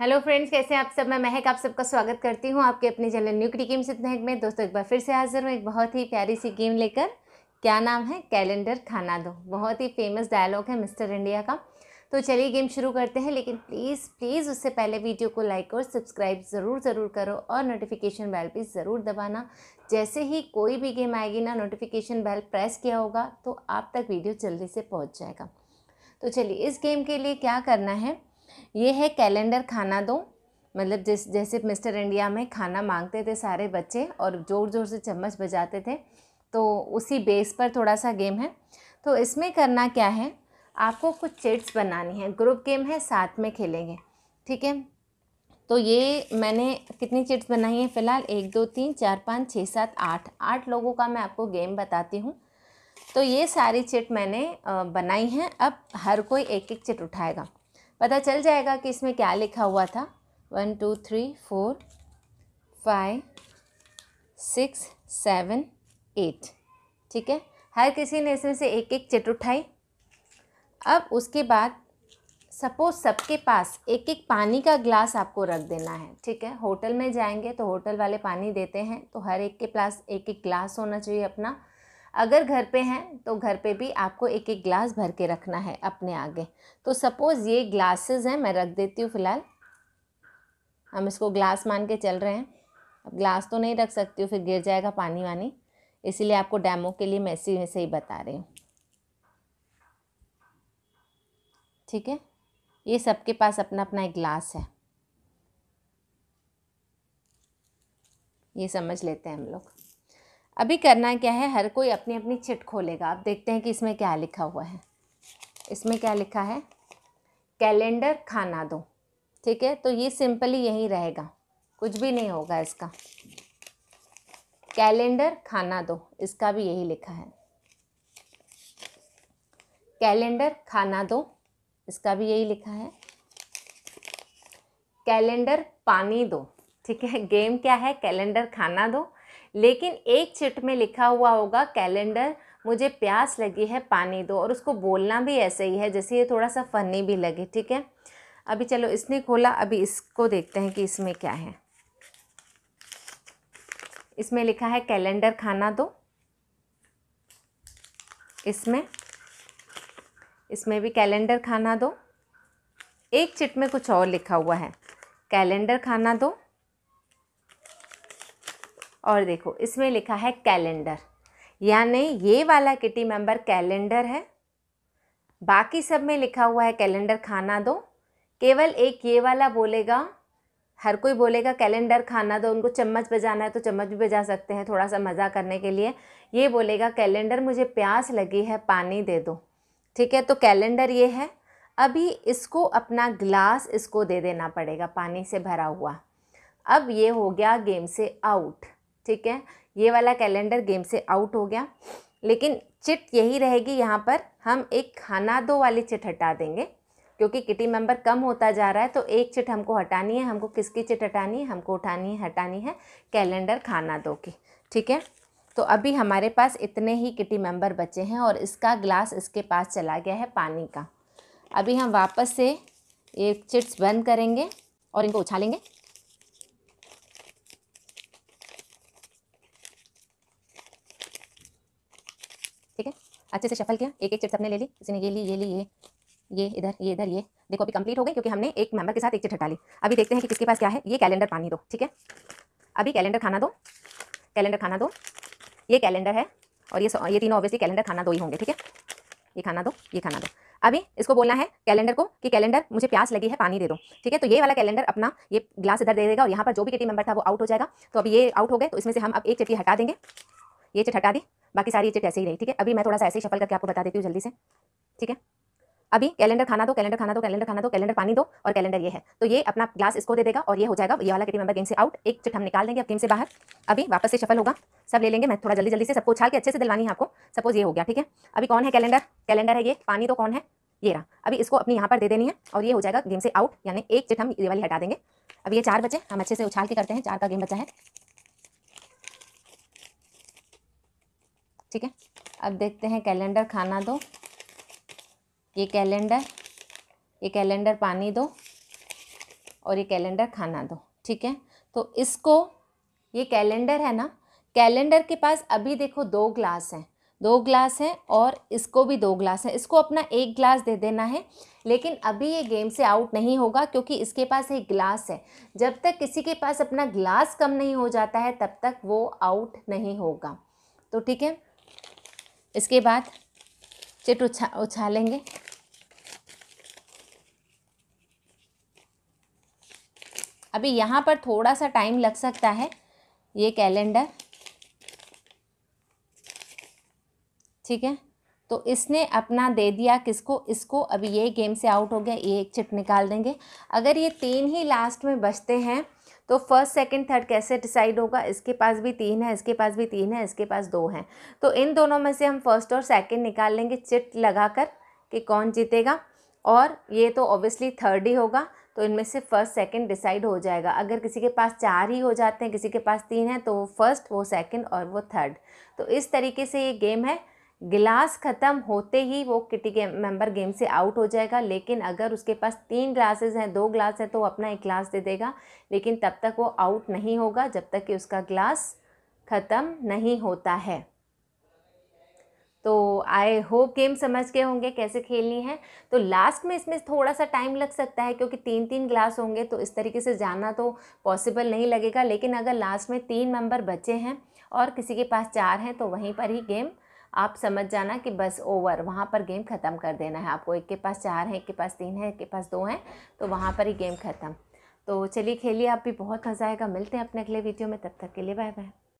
hello friends कैसे हैं आप सब मैं महक आप सबका स्वागत करती हूं आपके अपने चैनल न्यू क्रिटी गेम्स इतने में दोस्तों एक बार फिर से हाजिर हूं एक बहुत ही प्यारी सी गेम लेकर क्या नाम है कैलेंडर खाना दो बहुत ही फेमस डायलॉग है मिस्टर इंडिया का तो चलिए गेम शुरू करते हैं लेकिन प्लीज़ प्लीज़ उससे पहले वीडियो को लाइक और सब्सक्राइब ज़रूर ज़रूर करो और नोटिफिकेशन बेल भी ज़रूर दबाना जैसे ही कोई भी गेम आएगी ना नोटिफिकेशन बेल प्रेस किया होगा तो आप तक वीडियो जल्दी से पहुँच जाएगा तो चलिए इस गेम के लिए क्या करना है ये है कैलेंडर खाना दो मतलब जिस जैसे मिस्टर इंडिया में खाना मांगते थे सारे बच्चे और ज़ोर ज़ोर से चम्मच बजाते थे तो उसी बेस पर थोड़ा सा गेम है तो इसमें करना क्या है आपको कुछ चिट्स बनानी है ग्रुप गेम है साथ में खेलेंगे ठीक है तो ये मैंने कितनी चिट्स बनाई हैं फ़िलहाल एक दो तीन चार पाँच छः सात आठ आठ लोगों का मैं आपको गेम बताती हूँ तो ये सारी चिट मैंने बनाई हैं अब हर कोई एक एक चिट उठाएगा पता चल जाएगा कि इसमें क्या लिखा हुआ था one two three four five six seven eight ठीक है हर किसी ने इसमें से एक एक चिट उठाई अब उसके बाद सपोज सबके पास एक एक पानी का ग्लास आपको रख देना है ठीक है होटल में जाएंगे तो होटल वाले पानी देते हैं तो हर एक के पास एक एक ग्लास होना चाहिए अपना अगर घर पे हैं तो घर पे भी आपको एक एक ग्लास भर के रखना है अपने आगे तो सपोज़ ये ग्लासेस हैं मैं रख देती हूँ फ़िलहाल हम इसको ग्लास मान के चल रहे हैं अब ग्लास तो नहीं रख सकती हूँ फिर गिर जाएगा पानी वानी इसीलिए आपको डैमो के लिए मैं इसी में से ही बता रही हूँ ठीक है ये सबके पास अपना अपना एक ग्लास है ये समझ लेते हैं हम लोग अभी करना क्या है हर कोई अपनी अपनी चिट खोलेगा आप देखते हैं कि इसमें क्या लिखा हुआ है इसमें क्या लिखा है कैलेंडर खाना दो ठीक है तो ये सिंपली यही रहेगा कुछ भी नहीं होगा इसका कैलेंडर खाना दो इसका भी यही लिखा है कैलेंडर खाना दो इसका भी यही लिखा है कैलेंडर पानी दो ठीक है गेम क्या है कैलेंडर खाना दो लेकिन एक चिट में लिखा हुआ होगा कैलेंडर मुझे प्यास लगी है पानी दो और उसको बोलना भी ऐसे ही है जैसे ये थोड़ा सा फनी भी लगे ठीक है अभी चलो इसने खोला अभी इसको देखते हैं कि इसमें क्या है इसमें लिखा है कैलेंडर खाना दो इसमें इसमें भी कैलेंडर खाना दो एक चिट में कुछ और लिखा हुआ है कैलेंडर खाना दो और देखो इसमें लिखा है कैलेंडर यानी ये वाला किटी मेंबर कैलेंडर है बाकी सब में लिखा हुआ है कैलेंडर खाना दो केवल एक ये वाला बोलेगा हर कोई बोलेगा कैलेंडर खाना दो उनको चम्मच बजाना है तो चम्मच भी बजा सकते हैं थोड़ा सा मज़ा करने के लिए ये बोलेगा कैलेंडर मुझे प्यास लगी है पानी दे दो ठीक है तो कैलेंडर ये है अभी इसको अपना ग्लास इसको दे देना पड़ेगा पानी से भरा हुआ अब ये हो गया गेम से आउट ठीक है ये वाला कैलेंडर गेम से आउट हो गया लेकिन चिट यही रहेगी यहाँ पर हम एक खाना दो वाली चिट हटा देंगे क्योंकि किटी मेंबर कम होता जा रहा है तो एक चिट हमको हटानी है हमको किसकी चिट हटानी है हमको उठानी है हटानी है कैलेंडर खाना दो की ठीक है तो अभी हमारे पास इतने ही किटी मेंबर बचे हैं और इसका ग्लास इसके पास चला गया है पानी का अभी हम वापस से ये चिट्स बंद करेंगे और इनको उछालेंगे अच्छे से शफल किया एक एक चिट सबने ले ली किसी ने ये ली ये ली ये ये इधर ये इधर ये देखो अभी कंप्लीट हो गई क्योंकि हमने एक मेंबर के साथ एक चिट हटा ली अभी देखते हैं कि किसके पास क्या है ये कैलेंडर पानी दो ठीक है अभी कैलेंडर खाना दो कैलेंडर खाना दो ये कैलेंडर है और ये ये तीनों ऑब्वियसली कैलेंडर खाना दो ही होंगे ठीक है ये खाना दो ये खाना दो अभी इसको बोलना है कैलेंडर को कि कैलेंडर मुझे प्यास लगी है पानी दे दो ठीक है तो ये वाला कैलेंडर अपना ये ग्लास इधर दे देगा और यहाँ पर जो भी टीम मेंबर था वो आउट हो जाएगा तो अभी ये आउट हो गए तो इसमें से हम अब एक चिट्ठी हटा देंगे ये चिट हटा दी बाकी सारी चीजें ऐसे ही रही ठीक है अभी मैं थोड़ा सा ऐसे ही शफल करके आपको बता देती हूँ जल्दी से ठीक है अभी कैलेंडर खाना दो कैलेंडर खाना दो कैलेंडर खाना दो कैलेंडर पानी दो और कैलेंडर ये है तो ये अपना ग्लास इसको दे देगा और ये हो जाएगा ये वाला टीम मेंबर गेम से आउट एक चिट हम निकाल देंगे अब गेम से बाहर अभी वापस से शफल होगा सब ले लेंगे मैं थोड़ा जल्दी जल्दी से सबको उछाल के अच्छे से दिलवानी है आपको सपोज ये हो गया ठीक है अभी कौन है कैलेंडर कैलेंडर है ये पानी तो कौन है ये रहा अभी इसको अपनी यहाँ पर दे देनी है और ये हो जाएगा गेम से आउट यानी एक चिट हम ये वाली हटा देंगे अभी ये चार बचे हम अच्छे से उछाल के करते हैं चार का गेम बचा है ठीक है अब देखते हैं कैलेंडर खाना दो ये कैलेंडर ये कैलेंडर पानी दो और ये कैलेंडर खाना दो ठीक है तो इसको ये कैलेंडर है ना कैलेंडर के पास अभी देखो दो ग्लास हैं दो ग्लास हैं और इसको भी दो ग्लास हैं इसको अपना एक ग्लास दे देना है लेकिन अभी ये गेम से आउट नहीं होगा क्योंकि इसके पास एक ग्लास है जब तक किसी के पास अपना ग्लास कम नहीं हो जाता है तब तक वो आउट नहीं होगा तो ठीक है इसके बाद चिट उछा उछालेंगे अभी यहाँ पर थोड़ा सा टाइम लग सकता है ये कैलेंडर ठीक है तो इसने अपना दे दिया किसको इसको अभी ये गेम से आउट हो गया ये एक चिट निकाल देंगे अगर ये तीन ही लास्ट में बचते हैं तो फर्स्ट सेकंड थर्ड कैसे डिसाइड होगा इसके पास भी तीन है इसके पास भी तीन है इसके पास दो हैं तो इन दोनों में से हम फर्स्ट और सेकंड निकाल लेंगे चिट लगाकर कि कौन जीतेगा और ये तो ऑब्वियसली थर्ड ही होगा तो इनमें से फर्स्ट सेकंड डिसाइड हो जाएगा अगर किसी के पास चार ही हो जाते हैं किसी के पास तीन है तो वो फर्स्ट वो सेकेंड और वो थर्ड तो इस तरीके से ये गेम है गिलास ख़त्म होते ही वो किटी गेम मेंबर गेम से आउट हो जाएगा लेकिन अगर उसके पास तीन ग्लासेस हैं दो ग्लास हैं तो वो अपना एक ग्लास दे देगा लेकिन तब तक वो आउट नहीं होगा जब तक कि उसका ग्लास ख़त्म नहीं होता है तो आई होप गेम समझ के होंगे कैसे खेलनी है तो लास्ट में इसमें थोड़ा सा टाइम लग सकता है क्योंकि तीन तीन ग्लास होंगे तो इस तरीके से जाना तो पॉसिबल नहीं लगेगा लेकिन अगर लास्ट में तीन मेंबर बचे हैं और किसी के पास चार हैं तो वहीं पर ही गेम आप समझ जाना कि बस ओवर वहाँ पर गेम ख़त्म कर देना है आपको एक के पास चार है एक के पास तीन है एक के पास दो हैं तो वहाँ पर ही गेम ख़त्म तो चलिए खेलिए आप भी बहुत मज़ा आएगा मिलते हैं अपने अगले वीडियो में तब तक के लिए बाय बाय